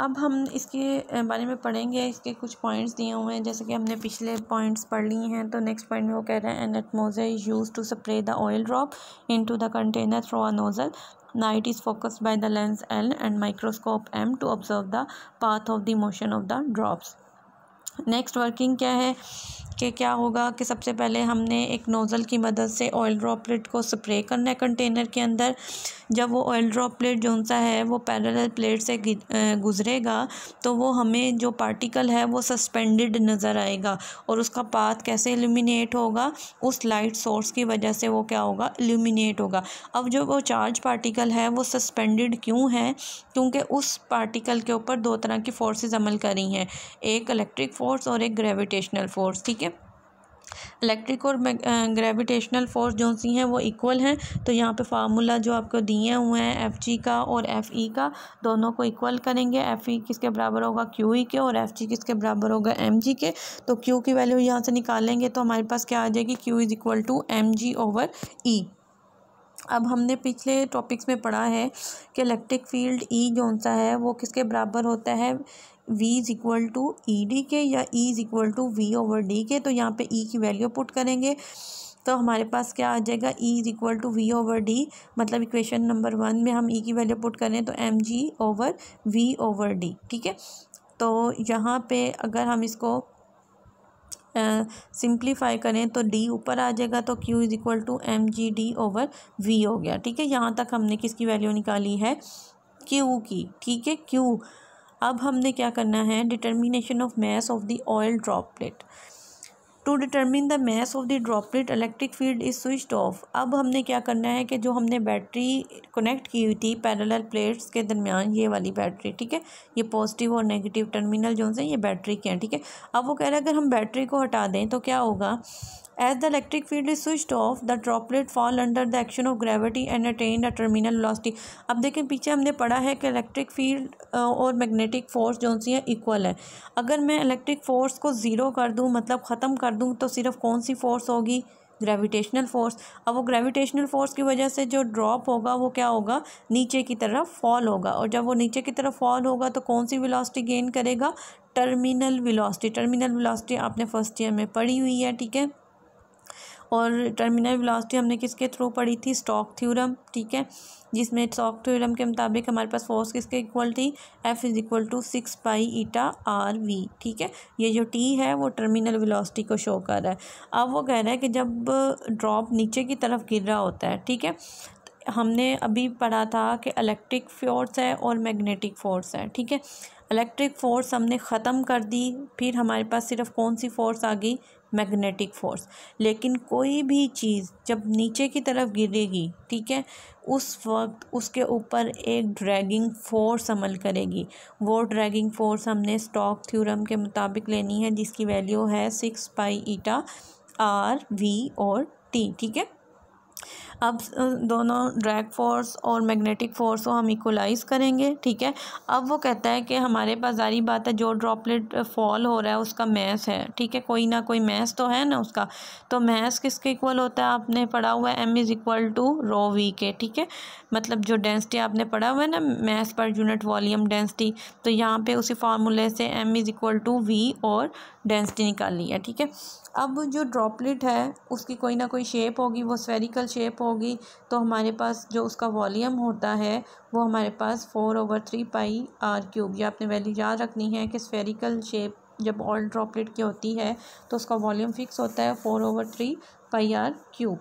अब हम इसके बारे में पढ़ेंगे इसके कुछ पॉइंट्स दिए हुए हैं जैसे कि हमने पिछले पॉइंट्स पढ़ लिए हैं तो नेक्स्ट पॉइंट में वो कह रहे हैं an atomizer use to spray the oil drop into the container through a nozzle light is focused by the lens L and microscope M to observe the path of the motion of the drops next working क्या है कि क्या होगा कि सबसे पहले हमने एक नोज़ल की मदद से ऑयल ड्रॉपलेट को स्प्रे करना है कंटेनर के अंदर जब वो ऑयल ड्रॉपलेट जो सा है वो पैरेलल प्लेट से गुज़रेगा तो वो हमें जो पार्टिकल है वो सस्पेंडेड नज़र आएगा और उसका पाथ कैसे एल्यूमिनेट होगा उस लाइट सोर्स की वजह से वो क्या होगा एल्यूमिनेट होगा अब जो वो चार्ज पार्टिकल है वो सस्पेंडेड क्यों है क्योंकि उस पार्टिकल के ऊपर दो तरह की फ़ोर्सेज अमल करी हैं एक इलेक्ट्रिक फ़ोर्स और एक ग्रेविटेशनल फ़ोर्स ठीक है इलेक्ट्रिक और ग्रेविटेशनल फोर्स जो सी हैं वो इक्वल हैं तो यहाँ पे फार्मूला जो आपको दिए हुए हैं एफ़ जी का और एफ़ ई का दोनों को इक्वल करेंगे एफ़ ई किसके बराबर होगा क्यू ई के और एफ़ जी किसके बराबर होगा एम जी के तो क्यू की वैल्यू यहाँ से निकालेंगे तो हमारे पास क्या आ जाएगी Q is equal to M G over E अब हमने पिछले टॉपिक्स में पढ़ा है कि इलेक्ट्रिक फील्ड ई जो सा है वो किसके बराबर होता है v is equal to E D के या E is equal to V over D के तो यहाँ पे ई e की वैल्यू पुट करेंगे तो हमारे पास क्या आ जाएगा E is equal to V over D मतलब इक्वेशन नंबर वन में हम ई e की वैल्यू पुट करें तो M G over V over D ठीक है तो यहाँ पे अगर हम इसको सिंप्लीफाई uh, करें तो डी ऊपर आ जाएगा तो Q is equal to M G D over V हो गया ठीक है यहाँ तक हमने किसकी वैल्यू निकाली है क्यू की ठीक है क्यू अब हमने क्या करना है determination of mass of the oil droplet to determine the mass of the droplet electric field is switched off अब हमने क्या करना है कि जो हमने बैटरी कनेक्ट की हुई थी पैरेलल प्लेट्स के दरमियान ये वाली बैटरी ठीक है ये पॉजिटिव और नेगेटिव टर्मिनल जो हैं ये बैटरी के हैं ठीक है अब वो कह रहे हैं अगर हम बैटरी को हटा दें तो क्या होगा as the electric field is switch off the droplet fall under the action of gravity and attain a terminal velocity. अब देखें पीछे हमने पढ़ा है कि इलेक्ट्रिक फील्ड और मैग्नेटिक फोर्स जो सी है इक्वल है अगर मैं इलेक्ट्रिक फोर्स को ज़ीरो कर दूँ मतलब ख़त्म कर दूँ तो सिर्फ कौन सी फोर्स होगी ग्रेविटेशनल फोर्स अब वो ग्रेविटेशनल फोर्स की वजह से जो ड्रॉप होगा वो क्या होगा नीचे की तरफ फॉल होगा और जब वो नीचे की तरफ फॉल होगा तो कौन सी वेलोसिटी गेन करेगा टर्मिनल वेलोसिटी टर्मिनल वेलोसिटी आपने फर्स्ट ईयर में पढ़ी हुई है ठीक है और टर्मिनल वेलोसिटी हमने किसके थ्रू पढ़ी थी स्टॉक थ्योरम ठीक है जिसमें स्टॉक थ्योरम के मुताबिक हमारे पास फोर्स किसके इक्वल थी F is equal to six by eta R V ठीक है ये जो टी है वो टर्मिनल वेलोसिटी को शो कर रहा है अब वो कह रहा है कि जब ड्रॉप नीचे की तरफ गिर रहा होता है ठीक है हमने अभी पढ़ा था कि इलेक्ट्रिक फोर्स है और मैग्नेटिक फोर्स है ठीक है इलेक्ट्रिक फ़ोर्स हमने ख़त्म कर दी फिर हमारे पास सिर्फ कौन सी फ़ोर्स आ गई मैग्नेटिक फ़ोर्स लेकिन कोई भी चीज़ जब नीचे की तरफ गिरेगी ठीक है उस वक्त उसके ऊपर एक ड्रैगिंग फ़ोर्स अमल करेगी वो ड्रैगिंग फ़ोर्स हमने स्टॉक थ्योरम के मुताबिक लेनी है जिसकी वैल्यू है six pi eta R V और टी ठीक है अब दोनों ड्रैग फ़ोर्स और मैग्नेटिक फ़ोर्स को हम इक्वलाइज करेंगे ठीक है अब वो कहता है कि हमारे पास जारी बात है जो ड्रॉपलेट फॉल हो रहा है उसका मैस है ठीक है कोई ना कोई मैस तो है ना उसका तो मैस किसके इक्वल होता है आपने पढ़ा हुआ है M is equal to rho V के ठीक है मतलब जो डेंसिटी आपने पढ़ा हुआ है ना mess per unit volume density तो यहाँ पे उसी फार्मूले से M is equal to V और डेंसिटी निकाल है ठीक है अब जो ड्रॉपलेट है उसकी कोई ना कोई शेप होगी वो स्फेरिकल शेप हो होगी तो हमारे पास जो उसका वॉलीम होता है वो हमारे पास four over three pi R cube ये आपने वैल्यू याद रखनी है कि स्फेरिकल शेप जब ऑल ड्रॉपलेट की होती है तो उसका वॉल्यूम फिक्स होता है four over three pi R cube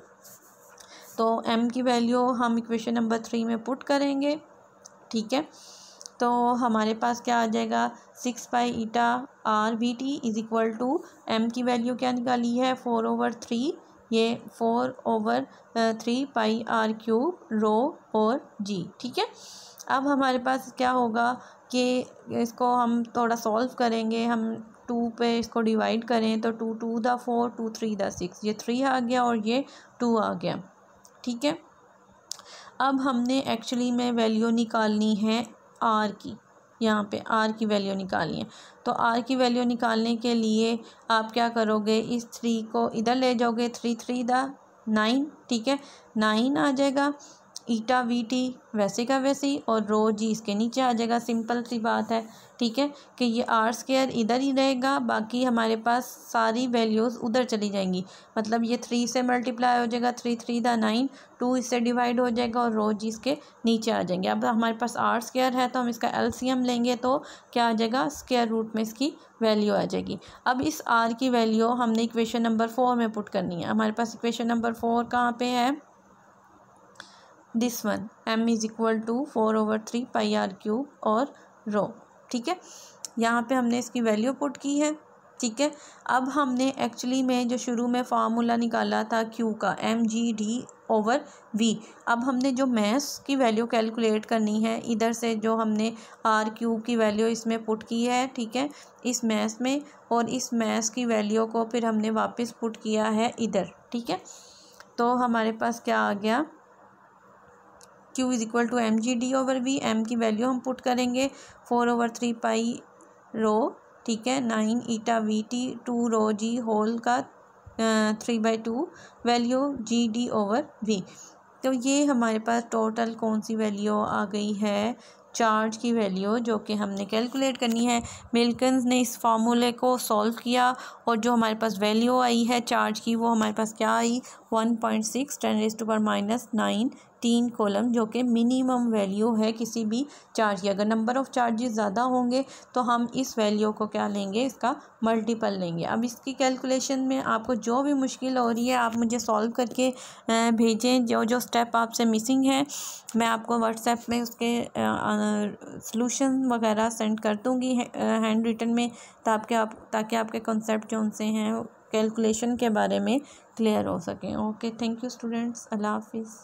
तो एम की वैल्यू हम इक्वेशन नंबर थ्री में पुट करेंगे ठीक है तो हमारे पास क्या आ जाएगा six pi eta R V T is equal to M की वैल्यू क्या निकाली है फ़ोर ओवर थ्री ये four over three pi R cube rho और जी ठीक है अब हमारे पास क्या होगा कि इसको हम थोड़ा सॉल्व करेंगे हम टू पे इसको डिवाइड करें तो two two the four two three the six ये थ्री आ गया और ये टू आ गया ठीक है अब हमने एक्चुअली में वैल्यू निकालनी है आर की यहाँ पे आर की वैल्यू निकालनी है तो आर की वैल्यू निकालने के लिए आप क्या करोगे इस थ्री को इधर ले जाओगे थ्री थ्री द नाइन ठीक है नाइन आ जाएगा ईटा वी टी वैसे का वैसे ही और रो जी इसके नीचे आ जाएगा सिंपल सी बात है ठीक है कि ये आर स्केयर इधर ही रहेगा बाकी हमारे पास सारी वैल्यूज़ उधर चली जाएंगी मतलब ये थ्री से मल्टीप्लाई हो जाएगा three three the nine two इससे डिवाइड हो जाएगा और रो जी इसके नीचे आ जाएंगे अब हमारे पास आर स्केयर है तो हम इसका एलसीएम लेंगे तो क्या आ जाएगा स्केयर रूट में इसकी वैल्यू आ जाएगी अब इस आर की वैल्यू हमने इक्वेशन नंबर फोर में पुट करनी है हमारे पास इक्वेशन नंबर फोर कहाँ पर है this one M is equal to four over three pi R cube और रो ठीक है यहाँ पे हमने इसकी वैल्यू पुट की है ठीक है अब हमने एक्चुअली में जो शुरू में फार्मूला निकाला था क्यू का M G D over V अब हमने जो मैथ्स की वैल्यू कैलकुलेट करनी है इधर से जो हमने आर क्यूब की वैल्यू इसमें पुट की है ठीक है इस मैथ्स में और इस मैथ्स की वैल्यू को फिर हमने वापस पुट किया है इधर ठीक है तो हमारे पास क्या आ गया Q is equal to M G D over V M की वैल्यू हम पुट करेंगे four over three pi rho ठीक है nine eta V T two rho G whole का three by two value G D over V तो ये हमारे पास total कौन सी वैल्यू आ गई है चार्ज की वैल्यू जो कि हमने कैलकुलेट करनी है मिल्कन्स ने इस फार्मूले को सॉल्व किया और जो हमारे पास वैल्यू आई है चार्ज की वो हमारे पास क्या आई one point six ten raise to पर माइनस नाइन तीन कॉलम जो कि मिनिमम वैल्यू है किसी भी चार्ज की अगर नंबर ऑफ़ चार्जेस ज़्यादा होंगे तो हम इस वैल्यू को क्या लेंगे इसका मल्टीपल लेंगे अब इसकी कैलकुलेशन में आपको जो भी मुश्किल हो रही है आप मुझे सॉल्व करके भेजें जो जो स्टेप आपसे मिसिंग है मैं आपको व्हाट्सएप में उसके सोलूशन वगैरह सेंड कर दूँगी हैंड रिटर्न में ताकि आप ताकि आपके कॉन्सेप्ट जो उनसे हैं कैलकुलेशन के बारे में क्लियर हो सकें okay thank you students Allah हाफिज़